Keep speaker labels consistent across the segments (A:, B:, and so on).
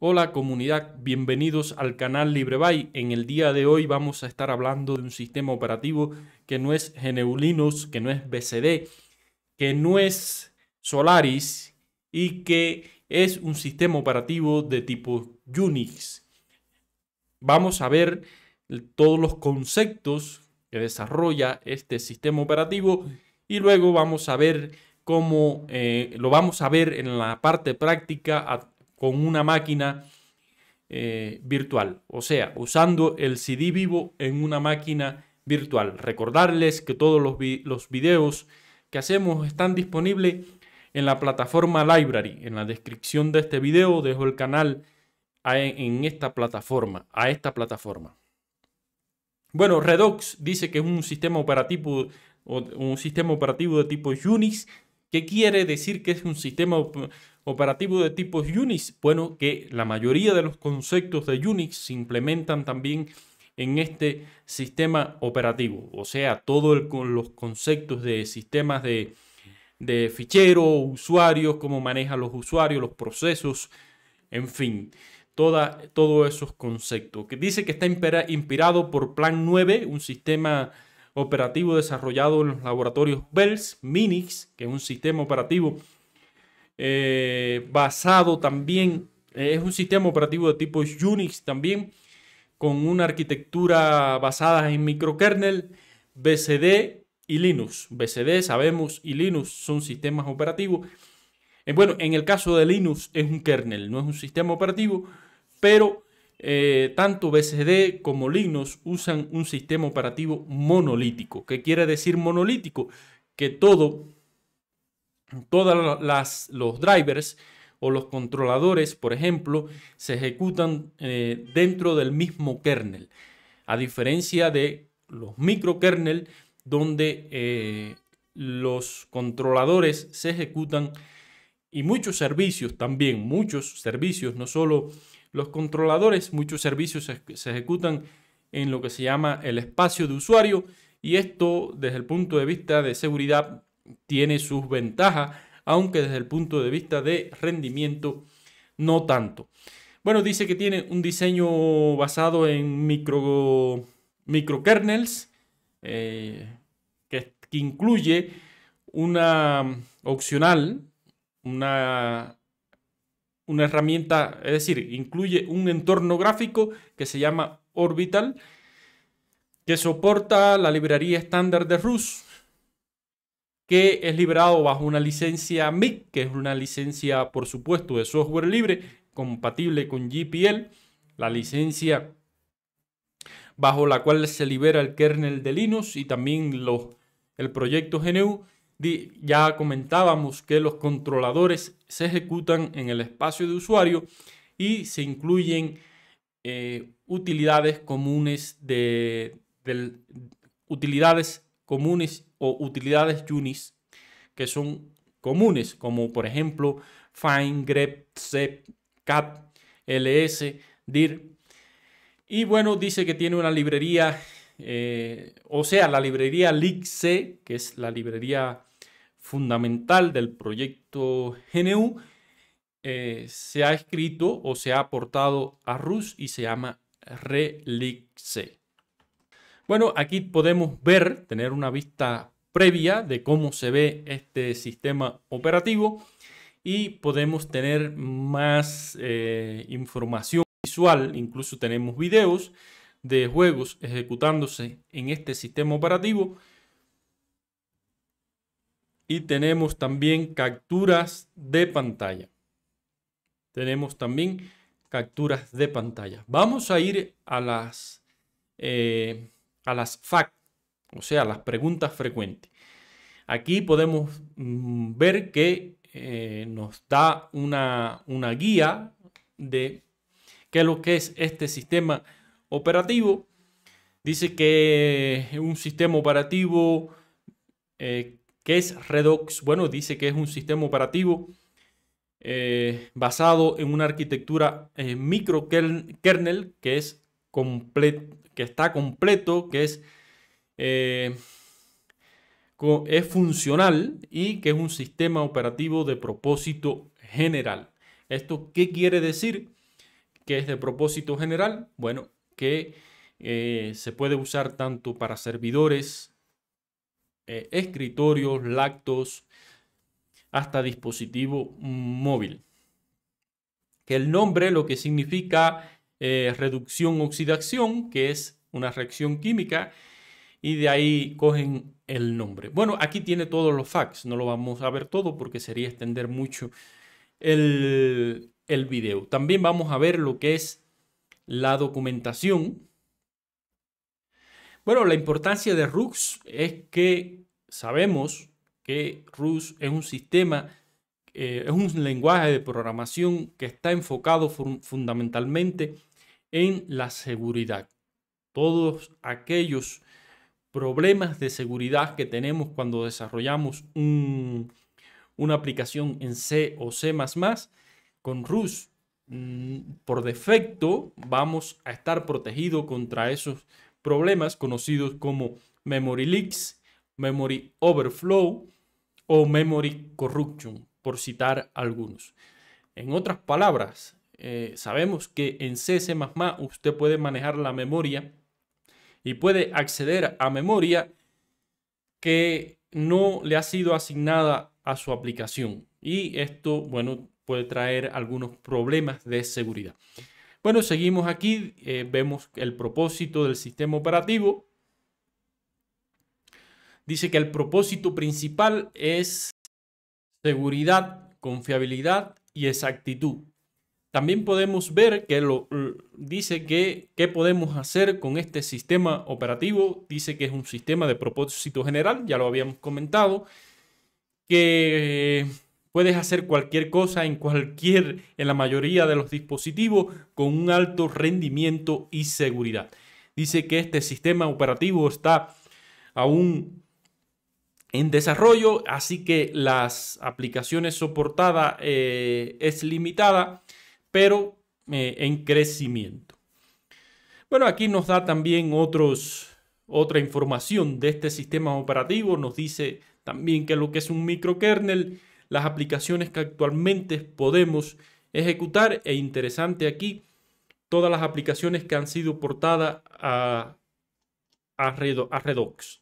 A: Hola comunidad, bienvenidos al canal LibreBay. En el día de hoy vamos a estar hablando de un sistema operativo que no es GNU Linux, que no es BCD, que no es Solaris y que es un sistema operativo de tipo Unix. Vamos a ver todos los conceptos que desarrolla este sistema operativo y luego vamos a ver cómo eh, lo vamos a ver en la parte práctica con una máquina eh, virtual, o sea, usando el CD vivo en una máquina virtual. Recordarles que todos los, videos que hacemos están disponibles en la plataforma Library. En la descripción de este video dejo el canal en esta plataforma, a esta plataforma. Bueno, Redox dice que es un sistema operativo, un sistema operativo de tipo Unix, que quiere decir que es un sistema operativo de tipos Unix? Bueno, que la mayoría de los conceptos de Unix se implementan también en este sistema operativo. O sea, todos los conceptos de sistemas de, de fichero, usuarios, cómo manejan los usuarios, los procesos, en fin, toda, todos esos conceptos. Que dice que está inspirado por Plan 9, un sistema operativo desarrollado en los laboratorios Bells, Minix, que es un sistema operativo eh, basado también, eh, es un sistema operativo de tipo Unix también, con una arquitectura basada en microkernel, BCD y Linux. BCD, sabemos, y Linux son sistemas operativos. Eh, bueno, en el caso de Linux es un kernel, no es un sistema operativo, pero tanto BCD como Linux usan un sistema operativo monolítico. ¿Qué quiere decir monolítico? Que todo todos los drivers o los controladores, por ejemplo, se ejecutan eh, dentro del mismo kernel, a diferencia de los microkernel, donde eh, los controladores se ejecutan y muchos servicios también, muchos servicios, no solo los controladores, muchos servicios se ejecutan en lo que se llama el espacio de usuario y esto desde el punto de vista de seguridad tiene sus ventajas, aunque desde el punto de vista de rendimiento no tanto. Bueno, dice que tiene un diseño basado en micro, microkernels, eh, que, incluye una opcional, una una herramienta, es decir, incluye un entorno gráfico que se llama Orbital, que soporta la librería estándar de RUS, que es liberado bajo una licencia MIG, que es una licencia, por supuesto, de software libre, compatible con GPL, la licencia bajo la cual se libera el kernel de Linux y también los, el proyecto GNU. Ya comentábamos que los controladores se ejecutan en el espacio de usuario y se incluyen eh, utilidades comunes de, utilidades comunes o utilidades unis que son comunes, como por ejemplo find, grep, sep, cat, ls, dir. Y bueno, dice que tiene una librería, eh, o sea, la librería libc, que es la librería fundamental del proyecto GNU, eh, se ha escrito o se ha aportado a Rus y se llama relibc. Bueno, aquí podemos ver, tener una vista previa de cómo se ve este sistema operativo y podemos tener más eh, información visual, incluso tenemos videos de juegos ejecutándose en este sistema operativo y tenemos también capturas de pantalla. Tenemos también capturas de pantalla. Vamos a ir a las eh, a las FAQ, o sea, las preguntas frecuentes. Aquí podemos mm, ver que eh, nos da una, una guía de qué es lo que es este sistema operativo. Dice que es un sistema operativo eh, que es Redox. Bueno, dice que es un sistema operativo eh, basado en una arquitectura micro kernel, que es completo, que está completo, que es, eh, es funcional y que es un sistema operativo de propósito general. ¿Esto qué quiere decir? Que es de propósito general. Bueno, que eh, se puede usar tanto para servidores, eh, escritorios, lactos, hasta dispositivo móvil. Que el nombre lo que significa eh, reducción-oxidación, que es una reacción química, y de ahí cogen el nombre. Bueno, aquí tiene todos los facts, no lo vamos a ver todo porque sería extender mucho el, el video. También vamos a ver lo que es la documentación. Bueno, la importancia de RUX es que sabemos que Rux es un sistema, eh, es un lenguaje de programación que está enfocado fundamentalmente en la seguridad. Todos aquellos problemas de seguridad que tenemos cuando desarrollamos una aplicación en C o C ⁇ con RUS mm, por defecto vamos a estar protegidos contra esos problemas conocidos como memory leaks, memory overflow o memory corruption, por citar algunos. En otras palabras, eh, sabemos que en C++ usted puede manejar la memoria y puede acceder a memoria que no le ha sido asignada a su aplicación. Y esto, bueno, puede traer algunos problemas de seguridad. Bueno, seguimos aquí, eh, vemos el propósito del sistema operativo. Dice que el propósito principal es seguridad, confiabilidad y exactitud. También podemos ver que lo, dice que qué podemos hacer con este sistema operativo. Dice que es un sistema de propósito general, ya lo habíamos comentado, que eh, puedes hacer cualquier cosa en cualquier, en la mayoría de los dispositivos con un alto rendimiento y seguridad. Dice que este sistema operativo está aún en desarrollo, así que las aplicaciones soportadas eh, es limitada pero eh, en crecimiento. Bueno, aquí nos da también otros, otra información de este sistema operativo. Nos dice también que lo que es un microkernel, las aplicaciones que actualmente podemos ejecutar e interesante aquí, todas las aplicaciones que han sido portadas a, a, Redox.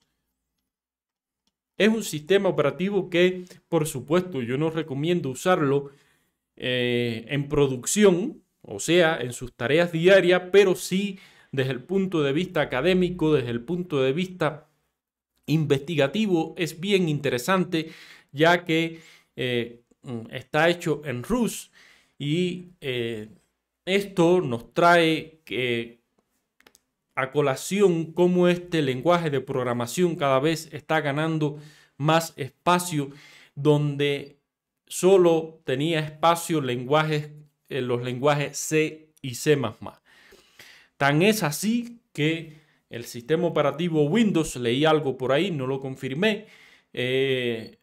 A: Es un sistema operativo que, por supuesto, yo no recomiendo usarlo eh, en producción, o sea, en sus tareas diarias, pero sí desde el punto de vista académico, desde el punto de vista investigativo, es bien interesante, ya que eh, mm, está hecho en Rus y eh, esto nos trae que a colación cómo este lenguaje de programación cada vez está ganando más espacio donde solo tenía espacio lenguajes, eh, los lenguajes C y C++. Tan es así que el sistema operativo Windows, leí algo por ahí, no lo confirmé, eh,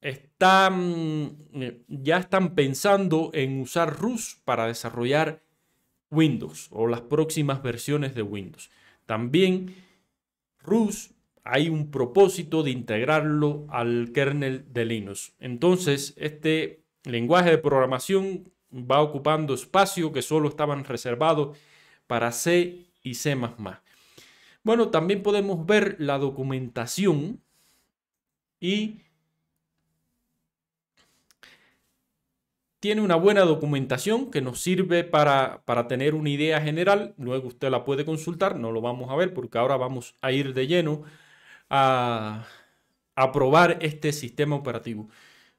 A: eh, ya están pensando en usar RUS para desarrollar Windows o las próximas versiones de Windows. También RUS hay un propósito de integrarlo al kernel de Linux. Entonces, este lenguaje de programación va ocupando espacio que solo estaban reservados para C y C++. Bueno, también podemos ver la documentación y tiene una buena documentación que nos sirve para, para, tener una idea general. Luego usted la puede consultar, no lo vamos a ver porque ahora vamos a ir de lleno a, probar este sistema operativo.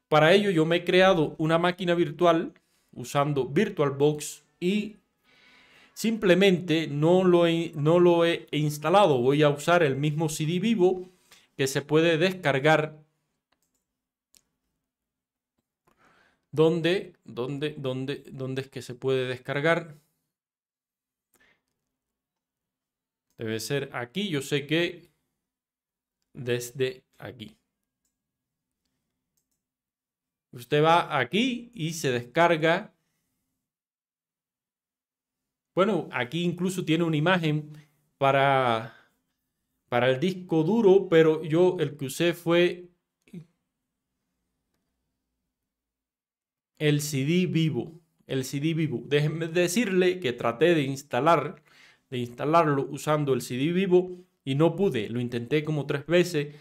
A: Para ello yo me he creado una máquina virtual usando VirtualBox y simplemente no lo, he, no lo he instalado. Voy a usar el mismo CD vivo que se puede descargar. ¿Dónde? ¿Dónde? ¿Dónde? ¿Dónde es que se puede descargar? Debe ser aquí. Yo sé que desde aquí. Usted va aquí y se descarga. Bueno, aquí incluso tiene una imagen para, para el disco duro, pero yo el que usé fue el CD vivo. El CD vivo. Déjenme decirle que traté de instalar, de instalarlo usando el CD vivo y no pude. Lo intenté como tres veces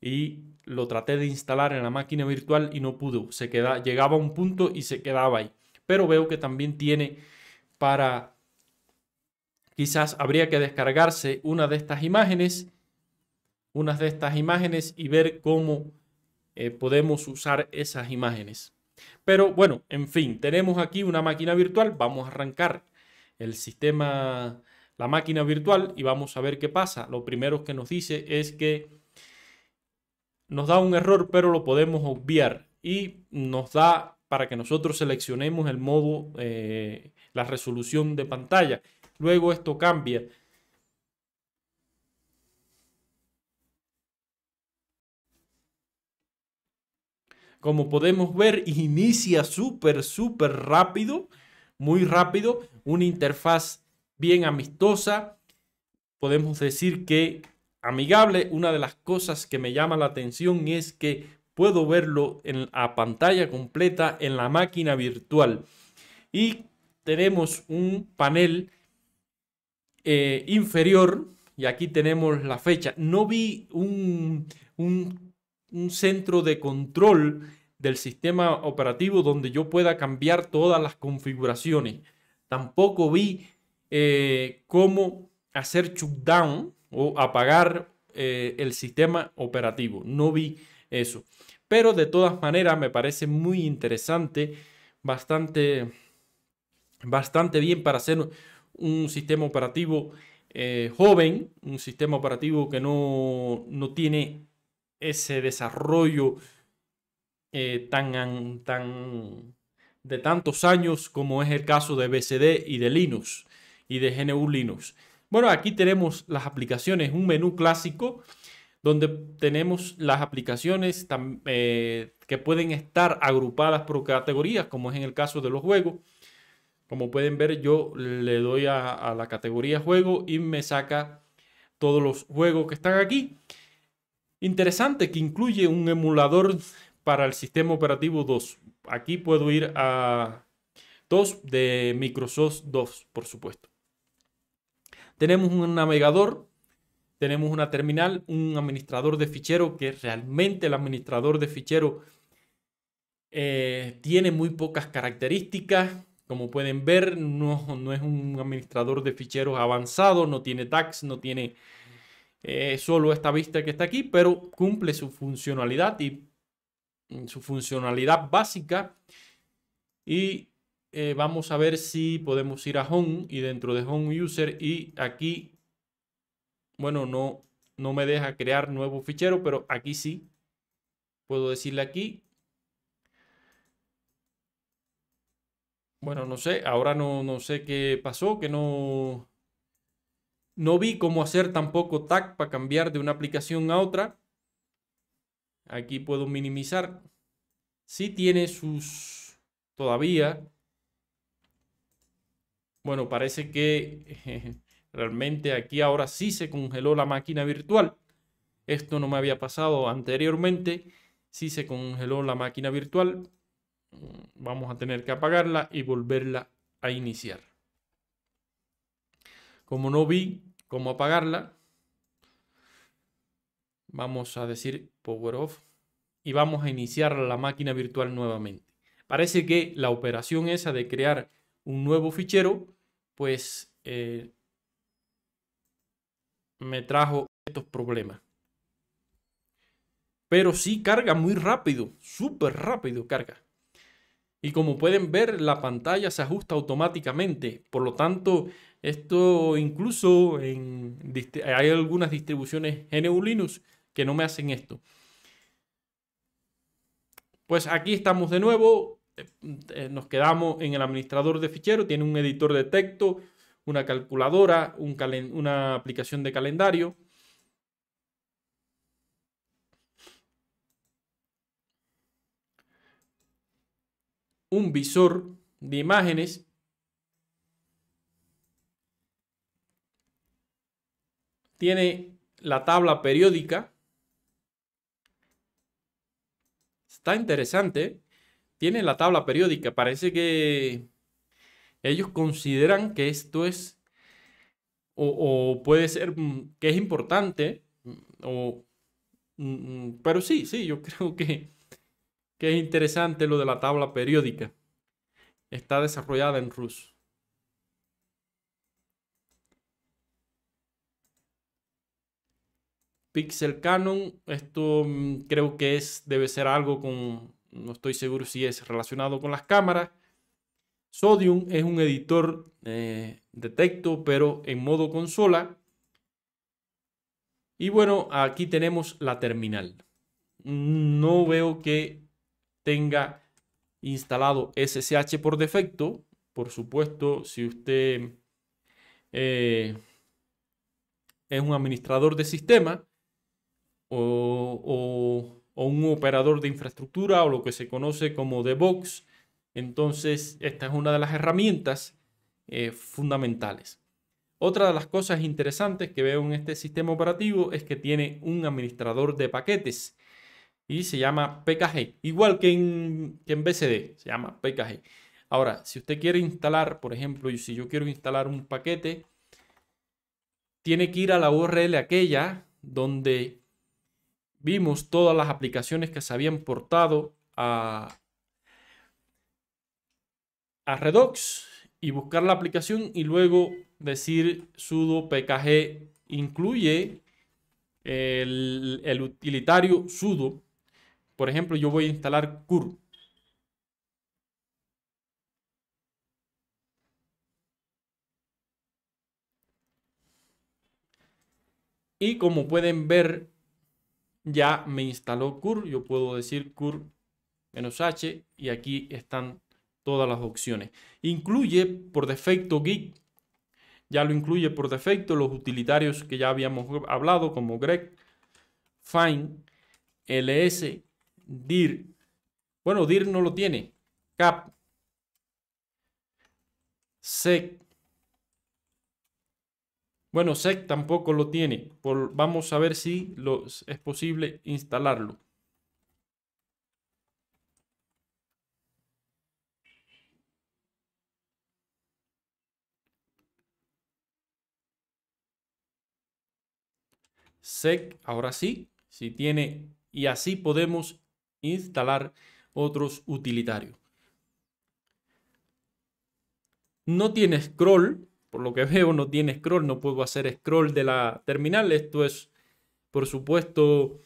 A: y lo traté de instalar en la máquina virtual y no pudo. Se queda, llegaba a un punto y se quedaba ahí. Pero veo que también tiene para... Quizás habría que descargarse una de estas imágenes, unas de estas imágenes y ver cómo eh, podemos usar esas imágenes. Pero bueno, en fin, tenemos aquí una máquina virtual. Vamos a arrancar el sistema la máquina virtual y vamos a ver qué pasa. Lo primero que nos dice es que nos da un error, pero lo podemos obviar y nos da para que nosotros seleccionemos el modo, eh, la resolución de pantalla. Luego esto cambia. Como podemos ver, inicia súper, súper rápido, muy rápido, una interfaz bien amistosa, podemos decir que amigable. Una de las cosas que me llama la atención es que puedo verlo en, la pantalla completa en la máquina virtual. Y tenemos un panel eh, inferior y aquí tenemos la fecha. No vi un centro de control del sistema operativo donde yo pueda cambiar todas las configuraciones. Tampoco vi eh, cómo hacer shutdown o apagar eh, el sistema operativo. No vi eso. Pero de todas maneras me parece muy interesante, bastante, bastante bien para hacer un sistema operativo eh, joven, un sistema operativo que no, tiene ese desarrollo tan, tan de tantos años como es el caso de BCD y de Linux y de GNU Linux. Bueno, aquí tenemos las aplicaciones, un menú clásico donde tenemos las aplicaciones eh, que pueden estar agrupadas por categorías, como es en el caso de los juegos. Como pueden ver, yo le doy a, a la categoría juego y me saca todos los juegos que están aquí. Interesante que incluye un emulador para el sistema operativo 2. Aquí puedo ir a 2 de Microsoft 2, por supuesto. Tenemos un navegador, tenemos una terminal, un administrador de fichero, que realmente el administrador de fichero eh, tiene muy pocas características. Como pueden ver, no, no, es un administrador de ficheros avanzado, no tiene tags, no tiene eh, solo esta vista que está aquí, pero cumple su funcionalidad y mm, su funcionalidad básica. Y eh, vamos a ver si podemos ir a Home y dentro de Home User y aquí, bueno, no, no me deja crear nuevo fichero, pero aquí sí. Puedo decirle aquí. Bueno, no sé, ahora no, no sé qué pasó, que no... No vi cómo hacer tampoco tag para cambiar de una aplicación a otra. Aquí puedo minimizar. Si sí tiene sus... Todavía bueno, parece que eh, realmente aquí ahora sí se congeló la máquina virtual. Esto no me había pasado anteriormente. Sí se congeló la máquina virtual. Vamos a tener que apagarla y volverla a iniciar. Como no vi cómo apagarla, vamos a decir power off y vamos a iniciar la máquina virtual nuevamente. Parece que la operación esa de crear un nuevo fichero, pues eh, me trajo estos problemas. Pero sí carga muy rápido, súper rápido carga. Y como pueden ver, la pantalla se ajusta automáticamente. Por lo tanto, esto incluso en, hay algunas distribuciones GNU Linux que no me hacen esto. Pues aquí estamos de nuevo eh, nos quedamos en el administrador de ficheros, tiene un editor de texto, una calculadora, una aplicación de calendario. un visor de imágenes tiene la tabla periódica está interesante tiene la tabla periódica. Parece que ellos consideran que esto es o, puede ser mm, que es importante mm, mm, pero sí, sí, yo creo que, que es interesante lo de la tabla periódica. Está desarrollada en ruso. Pixel Canon, esto creo que es, debe ser algo con no estoy seguro si es relacionado con las cámaras. Sodium es un editor eh, de texto, pero en modo consola. Y bueno, aquí tenemos la terminal. No veo que tenga instalado SSH por defecto. Por supuesto, si usted eh, es un administrador de sistema o o un operador de infraestructura o lo que se conoce como DevOps. Entonces, esta es una de las herramientas eh, fundamentales. Otra de las cosas interesantes que veo en este sistema operativo es que tiene un administrador de paquetes y se llama PKG, igual que en, que en BCD, se llama PKG. Ahora, si usted quiere instalar, por ejemplo, y si yo quiero instalar un paquete, tiene que ir a la URL aquella donde vimos todas las aplicaciones que se habían portado a, Redox y buscar la aplicación y luego decir sudo pkg incluye el, el, utilitario sudo. Por ejemplo, yo voy a instalar cur. Y como pueden ver, ya me instaló cur. Yo puedo decir cur menos h y aquí están todas las opciones. Incluye por defecto Git. Ya lo incluye por defecto los utilitarios que ya habíamos hablado como grep, find, ls, dir. Bueno, dir no lo tiene. cap, sec, bueno, SEC tampoco lo tiene. vamos a ver si es posible instalarlo. SEC, ahora sí, si tiene, y así podemos instalar otros utilitarios. No tiene scroll, por lo que veo no tiene scroll, no puedo hacer scroll de la terminal. Esto es, por supuesto,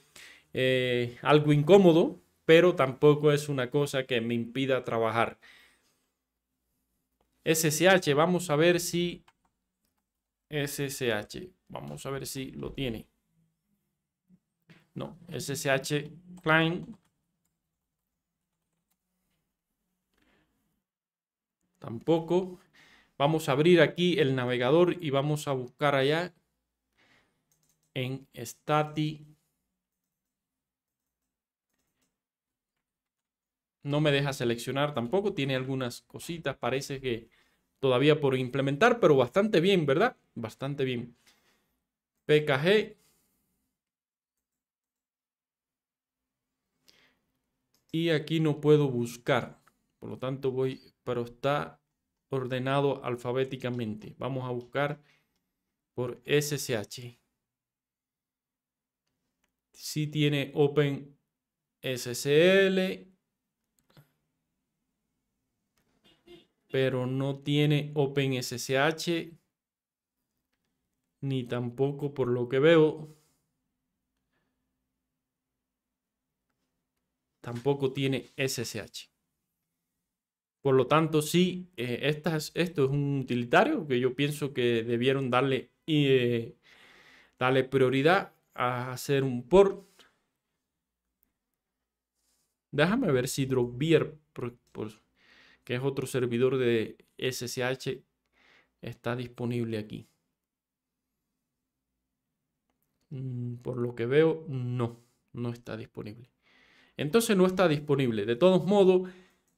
A: eh, algo incómodo, pero tampoco es una cosa que me impida trabajar. SSH, vamos a ver si... SSH, vamos a ver si lo tiene. No, SSH client. Tampoco. Vamos a abrir aquí el navegador y vamos a buscar allá en Stati. No me deja seleccionar tampoco, tiene algunas cositas, parece que todavía por implementar, pero bastante bien, ¿verdad? Bastante bien. PKG. Y aquí no puedo buscar, por lo tanto voy, pero está ordenado alfabéticamente. Vamos a buscar por SSH. Si tiene Open SSL, pero no tiene Open SSH, ni tampoco por lo que veo. Tampoco tiene SSH. Por lo tanto, sí, eh, esto es un utilitario que yo pienso que debieron darle, eh, darle prioridad a hacer un port. Déjame ver si Dropbeer, que es otro servidor de SSH, está disponible aquí. Mm, por lo que veo, no, no está disponible. Entonces no está disponible. De todos modos,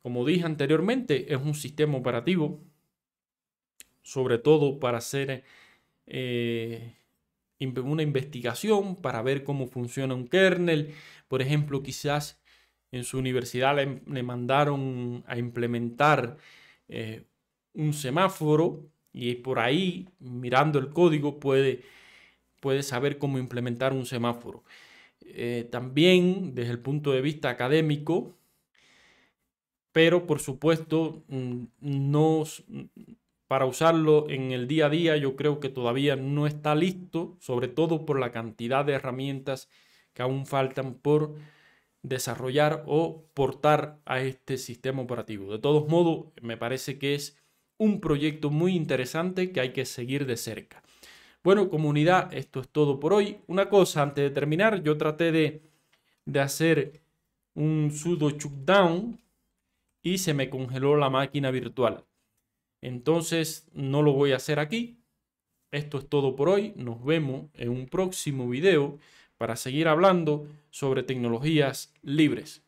A: como dije anteriormente, es un sistema operativo, sobre todo para hacer eh, una investigación, para ver cómo funciona un kernel. Por ejemplo, quizás en su universidad le, mandaron a implementar eh, un semáforo y por ahí, mirando el código, puede, puede saber cómo implementar un semáforo. Eh, también desde el punto de vista académico, pero por supuesto mm, no, para usarlo en el día a día yo creo que todavía no está listo, sobre todo por la cantidad de herramientas que aún faltan por desarrollar o portar a este sistema operativo. De todos modos, me parece que es un proyecto muy interesante que hay que seguir de cerca. Bueno, comunidad, esto es todo por hoy. Una cosa, antes de terminar, yo traté de, hacer un sudo down y se me congeló la máquina virtual. Entonces no lo voy a hacer aquí. Esto es todo por hoy. Nos vemos en un próximo vídeo para seguir hablando sobre tecnologías libres.